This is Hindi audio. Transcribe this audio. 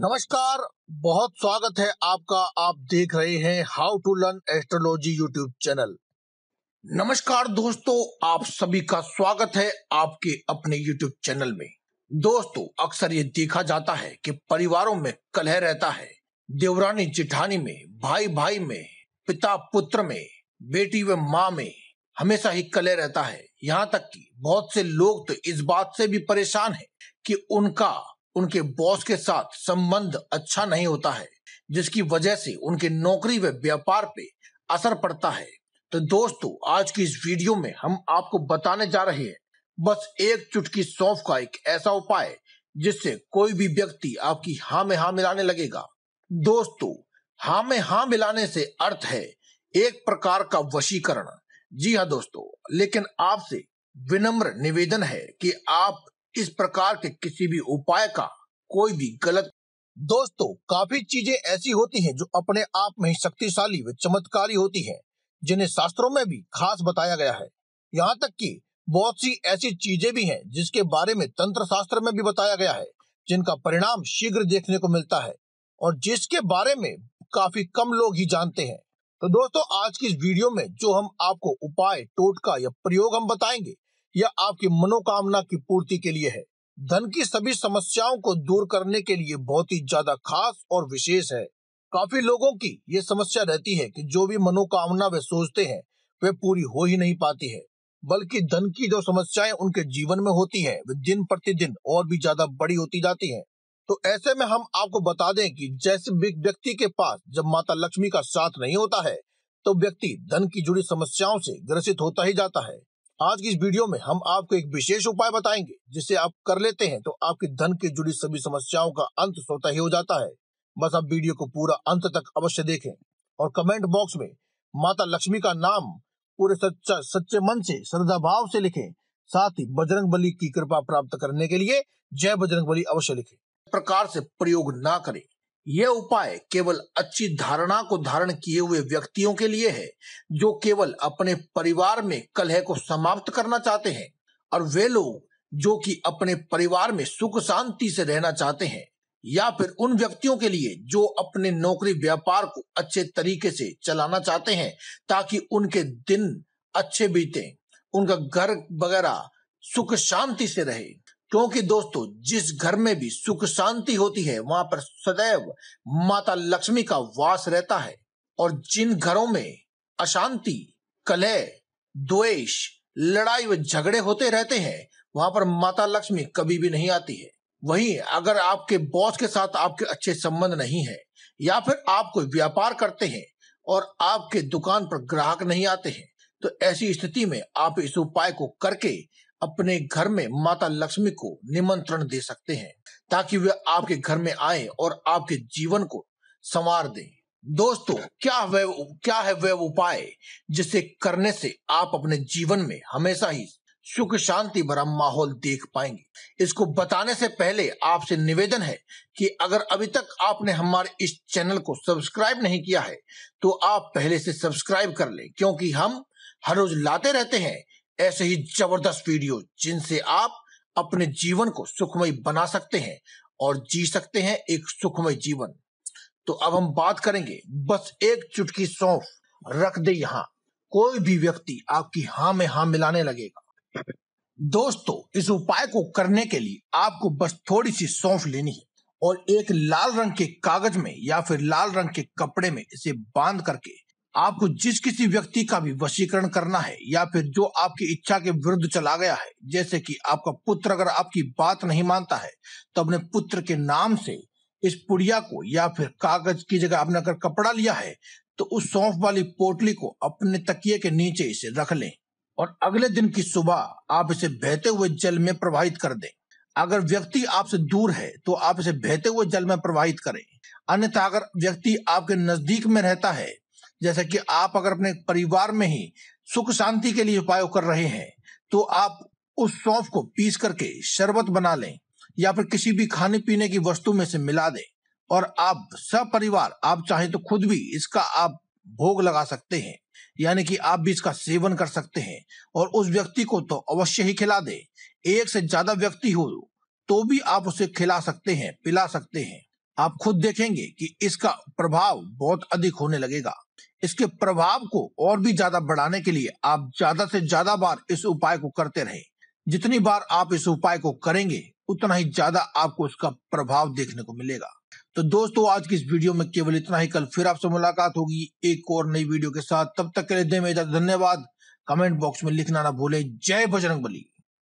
नमस्कार बहुत स्वागत है आपका आप देख रहे हैं how to learn astrology YouTube channel नमस्कार दोस्तों आप सभी का स्वागत है आपके अपने यूट्यूब चैनल में दोस्तों अक्सर ये देखा जाता है कि परिवारों में कलह रहता है देवरानी जिठानी में भाई भाई में पिता पुत्र में बेटी व माँ में हमेशा ही कलह रहता है यहाँ तक कि बहुत से लोग तो इस बात से भी परेशान है कि उनका उनके बॉस के साथ संबंध अच्छा नहीं होता है जिसकी वजह से उनके नौकरी व व्यापार पे असर पड़ता है तो दोस्तों आज की इस वीडियो में हम आपको बताने जा रहे हैं बस एक चुटकी सौंफ का एक ऐसा उपाय जिससे कोई भी व्यक्ति आपकी हाँ में हाँ मिलाने लगेगा दोस्तों हाँ में हाँ मिलाने से अर्थ है एक प्रकार का वशीकरण जी हाँ दोस्तों लेकिन आपसे विनम्र निवेदन है कि आप इस प्रकार के किसी भी उपाय का कोई भी गलत दोस्तों काफी चीजें ऐसी होती हैं जो अपने आप में शक्तिशाली व चमत्कारी होती हैं, जिन्हें शास्त्रों में भी खास बताया गया है यहाँ तक कि बहुत सी ऐसी चीजें भी हैं जिसके बारे में तंत्र शास्त्र में भी बताया गया है जिनका परिणाम शीघ्र देखने को मिलता है और जिसके बारे में काफी कम लोग ही जानते हैं तो दोस्तों आज की इस वीडियो में जो हम आपको उपाय टोटका या प्रयोग हम बताएंगे यह आपकी मनोकामना की पूर्ति के लिए है धन की सभी समस्याओं को दूर करने के लिए बहुत ही ज्यादा खास और विशेष है काफी लोगों की ये समस्या रहती है कि जो भी मनोकामना वे सोचते हैं वे पूरी हो ही नहीं पाती है बल्कि धन की जो समस्याएं उनके जीवन में होती है वे दिन प्रतिदिन और भी ज्यादा बड़ी होती जाती है तो ऐसे में हम आपको बता दें कि जैसे व्यक्ति के पास जब माता लक्ष्मी का साथ नहीं होता है तो व्यक्ति धन की जुड़ी समस्याओं से ग्रसित होता ही जाता है आज की इस वीडियो में हम आपको एक विशेष उपाय बताएंगे जिसे आप कर लेते हैं तो आपके धन के जुड़ी सभी समस्याओं का अंत स्वतः ही हो जाता है बस आप वीडियो को पूरा अंत तक अवश्य देखें और कमेंट बॉक्स में माता लक्ष्मी का नाम पूरे सच्चा सच्चे मन से श्रद्धा भाव से लिखें साथ ही बजरंग बली की कृपा प्राप्त करने के लिए जय बजरंग अवश्य लिखे प्रकार से प्रयोग ना करें यह उपाय केवल अच्छी धारणा को धारण किए हुए व्यक्तियों के लिए है जो केवल अपने परिवार में कलह को समाप्त करना चाहते हैं और वे लोग जो कि अपने परिवार में सुख शांति से रहना चाहते हैं या फिर उन व्यक्तियों के लिए जो अपने नौकरी व्यापार को अच्छे तरीके से चलाना चाहते हैं ताकि उनके दिन अच्छे बीते उनका घर वगैरह सुख शांति से रहे क्योंकि दोस्तों जिस घर में भी सुख शांति होती है वहां पर सदैव माता लक्ष्मी का वास रहता है और जिन घरों में अशांति कलह द्वेष लड़ाई व झगड़े होते रहते हैं वहां पर माता लक्ष्मी कभी भी नहीं आती है वहीं अगर आपके बॉस के साथ आपके अच्छे संबंध नहीं है या फिर आप कोई व्यापार करते हैं और आपके दुकान पर ग्राहक नहीं आते हैं तो ऐसी स्थिति में आप इस उपाय को करके अपने घर में माता लक्ष्मी को निमंत्रण दे सकते हैं ताकि वे आपके घर में आए और आपके जीवन को संवार दें दोस्तों क्या वह क्या है वह उपाय जिसे करने से आप अपने जीवन में हमेशा ही सुख शांति भरा माहौल देख पाएंगे इसको बताने से पहले आपसे निवेदन है कि अगर अभी तक आपने हमारे इस चैनल को सब्सक्राइब नहीं किया है तो आप पहले से सब्सक्राइब कर लें क्योंकि हम हर रोज लाते रहते हैं ऐसे ही जबरदस्त वीडियो जिनसे आप अपने जीवन को सुखमय बना सकते हैं और जी सकते हैं एक सुखमय जीवन तो अब हम बात करेंगे बस एक चुटकी सौंफ रख दे यहाँ कोई भी व्यक्ति आपकी हाँ में हाँ मिलाने लगेगा दोस्तों इस उपाय को करने के लिए आपको बस थोड़ी सी सौंफ लेनी है और एक लाल रंग के कागज में या फिर लाल रंग के कपड़े में इसे बांध करके आपको जिस किसी व्यक्ति का भी वशीकरण करना है या फिर जो आपकी इच्छा के विरुद्ध चला गया है जैसे कि आपका पुत्र अगर आपकी बात नहीं मानता है तो अपने पुत्र के नाम से इस पुड़िया को या फिर कागज की जगह आपने अगर कपड़ा लिया है तो उस सौंफ वाली पोटली को अपने तकिए के नीचे इसे रख लें और अगले दिन की सुबह आप इसे बहते हुए जल में प्रवाहित कर दें अगर व्यक्ति आपसे दूर है तो आप इसे बहते हुए जल में प्रवाहित करें अन्यथा अगर व्यक्ति आपके नजदीक में रहता है जैसा कि आप अगर अपने परिवार में ही सुख शांति के लिए उपाय कर रहे हैं तो आप उस सौंफ को पीस करके शरबत बना लें या फिर किसी भी खाने पीने की वस्तु में से मिला दें और आप परिवार आप चाहे तो खुद भी इसका आप भोग लगा सकते हैं यानी कि आप भी इसका सेवन कर सकते हैं और उस व्यक्ति को तो अवश्य ही खिला दे एक से ज्यादा व्यक्ति हो तो भी आप उसे खिला सकते हैं पिला सकते हैं आप खुद देखेंगे कि इसका प्रभाव बहुत अधिक होने लगेगा इसके प्रभाव को और भी ज्यादा बढ़ाने के लिए आप ज्यादा से ज्यादा बार इस उपाय को करते रहें जितनी बार आप इस उपाय को करेंगे उतना ही ज्यादा आपको उसका प्रभाव देखने को मिलेगा तो दोस्तों आज की इस वीडियो में केवल इतना ही कल फिर आपसे मुलाकात होगी एक और नई वीडियो के साथ तब तक के लिए धन्यवाद कमेंट बॉक्स में लिखना ना भूले जय बजरंग बली